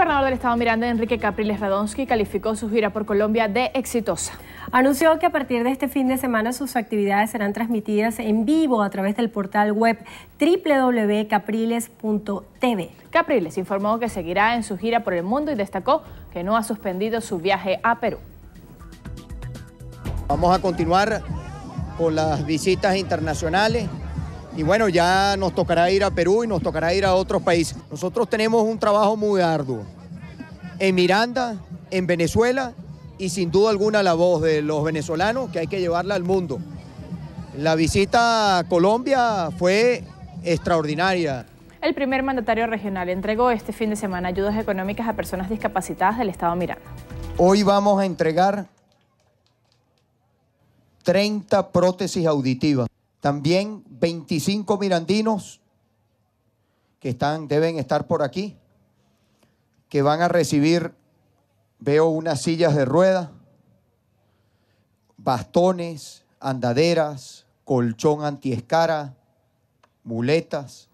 gobernador del estado Miranda, Enrique Capriles Radonsky, calificó su gira por Colombia de exitosa. Anunció que a partir de este fin de semana sus actividades serán transmitidas en vivo a través del portal web www.capriles.tv. Capriles informó que seguirá en su gira por el mundo y destacó que no ha suspendido su viaje a Perú. Vamos a continuar con las visitas internacionales y bueno, ya nos tocará ir a Perú y nos tocará ir a otros países. Nosotros tenemos un trabajo muy arduo en Miranda, en Venezuela y sin duda alguna la voz de los venezolanos que hay que llevarla al mundo. La visita a Colombia fue extraordinaria. El primer mandatario regional entregó este fin de semana ayudas económicas a personas discapacitadas del estado Miranda. Hoy vamos a entregar 30 prótesis auditivas. También 25 mirandinos que están, deben estar por aquí, que van a recibir, veo unas sillas de rueda, bastones, andaderas, colchón antiescara, muletas.